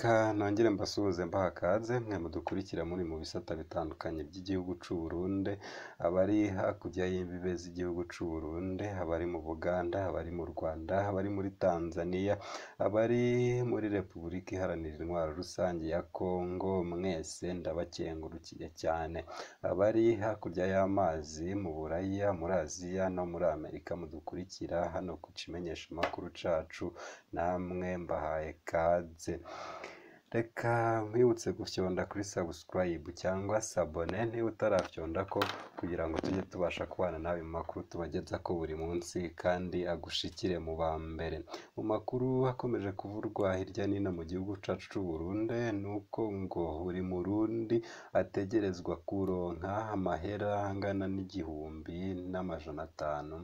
reka nongere mbasuhuze mbahakadze akaze mwe mudukurikira muri mu bisata bitandukanye by'igihugu cy'u Burundi abari hakurya y'imbibe z'igihugu cy'u Burundi abari mu Buganda abari mu Rwanda abari muri Tanzania abari muri Repubulika Iharanira Intwaro Rusange ya Kongo mwese ndabakengurukiye cyane abari hakurya y'amazi mu Buraya muri Aziya no muri Amerika mudukurikira hano ku kimenyesha amakuru cacu namwe mbahaye kadze. reka nkwibutse gufyonda kuri sabusikarayibu cyangwa sabone niba utarafyonda ko kugira ngo tujye tubasha kubana nawe mu makuru tubageza ko buri munsi kandi agushikire mu ba mbere mu makuru akomeje kuvurwa hirya no mu gihugu cyacu cy'u Burundi ni ngo buri murundi ategerezwa kuronka amahera angana n'igihumbi n'amajana atanu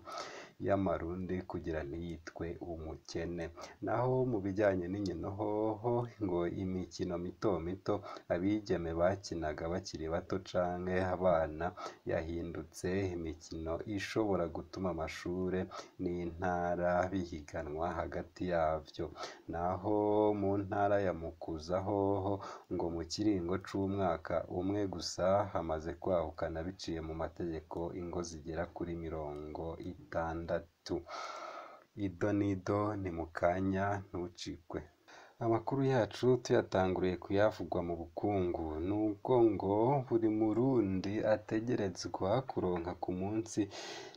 y'amarundi kugira ntiyitwe umukene naho mu bijyanye n'inkino hoho ngo imikino mito mito abigeme bakinaga bakiri bato canke abana yahindutse imikino ishobora gutuma amashure n'intara bihiganwa hagati yavyo naho mu ntara ya Mukuza hoho ngo mu kiringo c'umwaka umwe gusa hamaze kwahukana biciye mu mategeko ingo zigera kuri mirongo itanu gatandatu ido n'ido ni mu kanya ntucikwe amakuru yacu tuyatanguriye kuyavugwa mu bukungu nubwo ngo buri murundi ategerezwa kuronka ku munsi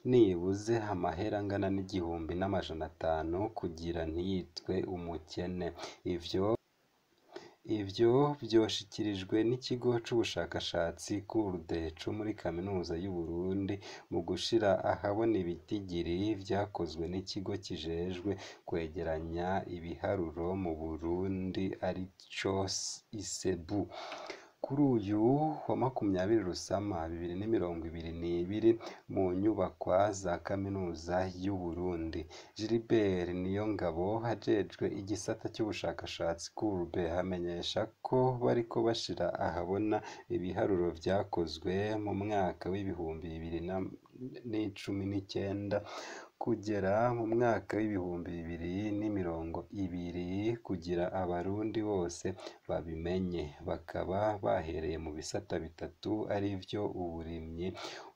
nibuze amahera angana n'igihumbi n'amajana atanu kugira ntiyitwe umukene ibyo Ibyo byashyikirijwe n'ikigo cy'ubushakashatsi CURDEC muri Kaminuza y'u Burundi mu gushyira ahabona ibitigiri byakozwe n'ikigo kijejwe kwegeranya ibiharuro mu Burundi aricyo isebu. kuri uyu wa makumyabiri Rusama bibiri na mirongo ibiri n'ibiri mu nyubakwa za Kaminuza y'u Burundi Gilbert Ngabo hajejwe igisata cy'ubushakashatsi kurube amenyesha ko bari ko bashira ahabona ibiharuro byakozwe mu mwaka w'ibihumbi bibiri na n'icumi n'icyenda kugera mu mwaka w'ibihumbi bibiri na ibiri kugira abarundi bose babimenye, bakaba bahereye mu bisata bitatu ari byo uburimyi,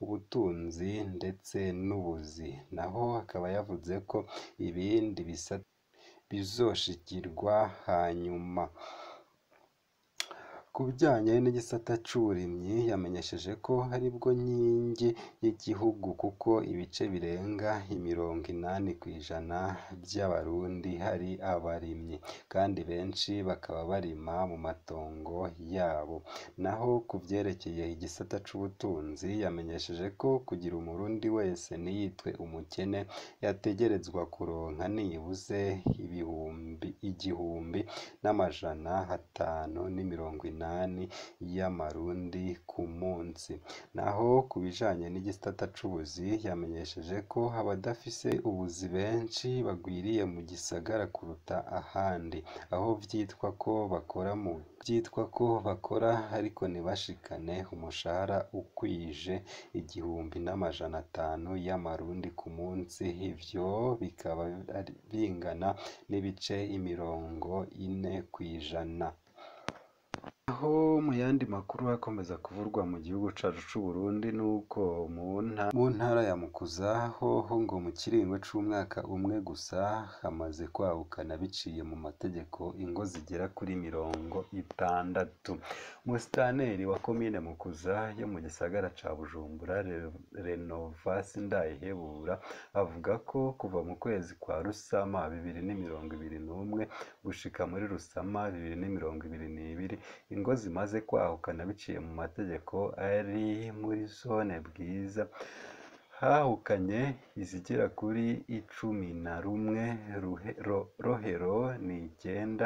ubutunzi ndetse n'ubuzi, naho akaba yavuze ko ibindi bisata bizoshigirwa hanyuma. Ku bijyanye n'igisata cy'uburimyi yamenyesheje ko aribwo nkingi y'igihugu kuko ibice birenga mirongo inani ku ijana by'Abarundi hari abarimyi kandi benshi bakaba barima mu matongo yabo, naho ku byerekeye igisata cy'ubutunzi yamenyesheje ko kugira Umurundi wese ntiyitwe umukene yategerezwa kuronka nibuze ibihumbi igihumbi n'amajana atanu n'imirongo ine. umunani y'amarundi ku munsi naho ku bijyanye n'igisata cy'ubuzi yamenyesheje ko abadafise ubuzi benshi bagwiriye mu gisagara kuruta ahandi aho byitwa ko bakora mu byitwa ko bakora ariko ntibashikane umushahara ukwije igihumbi n'amajana atanu y'amarundi ku munsi ibyo bikaba bingana n'ibice mirongo ine ku ijana naho mu yandi makuru akomeza kuvurwa mu gihugu cyacu cy'u Burundi nuko mu ntara ya Mukuza hoho ngo mu kiringo cy'umwaka umwe gusa hamaze kwahukana biciye mu mategeko ingo zigera kuri mirongo itandatu musitaneri wa komine Mukuza yo mu gisagara cya Bujumbura Renovasi Ndayihebura avuga ko kuva mu kwezi kwa Rusama bibiri n'imirongo ibiri n'umwe gushika muri Rusama bibiri n'imirongo ibiri n'ibiri ingo ingo zimaze kwahukana biciye mu mategeko ari muri zone bwiza hahukanye izigera kuri icumi na rumwe rohero ni icyenda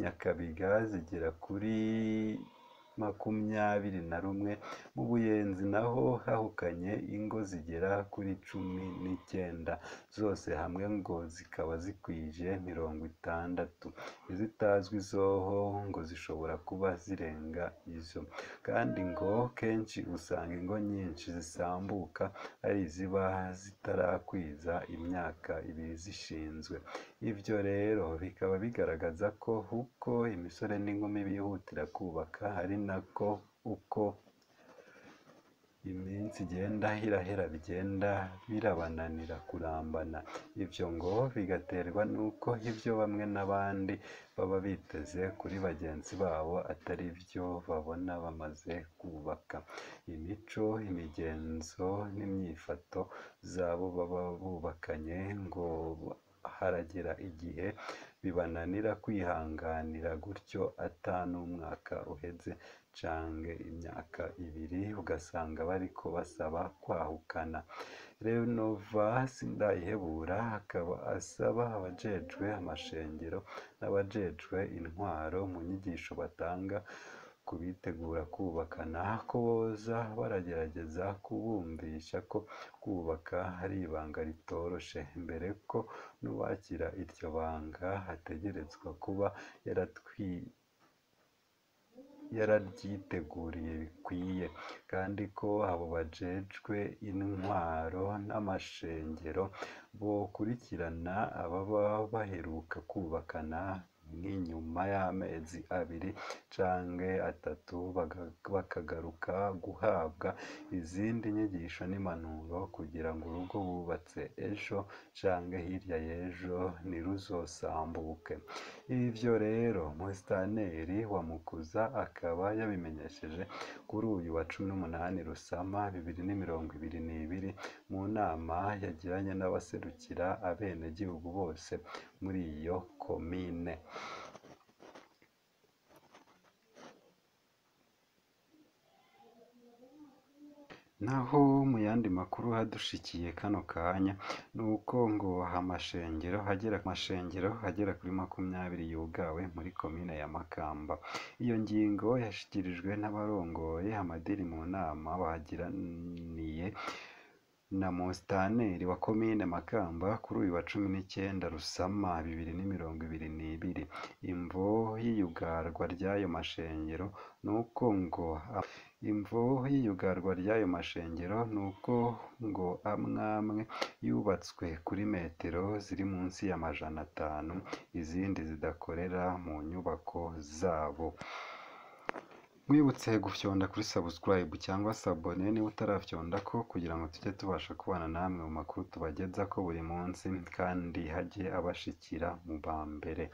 nyakabiga zigera kuri makumyabiri na rumwe mu buyenzi naho hahukanye ingo zigera kuri cumi n'icyenda zose hamwe ngo zikaba zikwije mirongo itandatu izitazwi zoho ngo zishobora kuba zirenga izo kandi ngo kenshi usanga ingo nyinshi zisambuka ari iziba zitarakwiza imyaka ibiri zishinzwe ibyo rero bikaba bigaragaza ko uko imisore n'inkumi bihutira kubaka hari ubona ko uko iminsi igenda hirahera bigenda birabananira kurambana ibyo ngo bigaterwa n'uko ibyo bamwe n'abandi baba biteze kuri bagenzi babo atari byo babona bamaze kubaka imico imigenzo n'imyifato z'abo baba bubakanye ngo haragera igihe bibananira kwihanganira gutyo ata n'umwaka uheze cange imyaka ibiri ugasanga bariko basaba kwahukana renova sindayihebura akaba asaba abajejwe amashengero n'abajejwe intwaro mu nyigisho batanga kubitegura bitegura kubaka n'ako baragerageza kubumvisha ko kubaka hari ibanga ritoroshe mbere ko n'uwakira iryo banga ategerezwa kuba yararyiteguriye bikwiye kandi ko abo bajejwe intwaro n'amashengero bokurikirana ababa baheruka kubakana. nk'inyuma y'amezi abiri canke atatu bakagaruka guhabwa izindi nyigisho n'impanuro kugira ngo urugo bubatse ejo canke hirya y'ejo ntiruzosambuke Ibyo rero Musitanteri wa Mukuza akaba yabimenyesheje kuri uyu wa cumi n'umunani Rusama bibiri na mirongo ibiri n'ibiri mu nama yagiranye n'abaserukira abenegihugu bose muri iyo komine Naho mu yandi makuru hadushikiye kano kanya ni uko ngo amashengero hagera kuri makumyabiri yugawe muri komine ya Makamba. Iyo ngingo yashyikirijwe n'abarongoye amadini mu nama bagiraniye na Mositaneri wa Komine Makamba kuri uyu wa cumi n'icyenda Rusama bibiri na ibiri n'ibiri. Imvo y'iyugarwa ry'ayo mashengero ni uko ngo imvo y'iyugarwa ry'ayo mashengero ni uko ngo amwe amwe yubatswe kuri metero ziri munsi y'amajana atanu, izindi zidakorera mu nyubako zabo. nkwibutse gufyonda kuri subscribe cyangwa se abone niba utarafyonda ko kugira ngo tujye tubasha kubana namwe mu makuru tubageza ko buri munsi kandi hajye abashikira mu ba mbere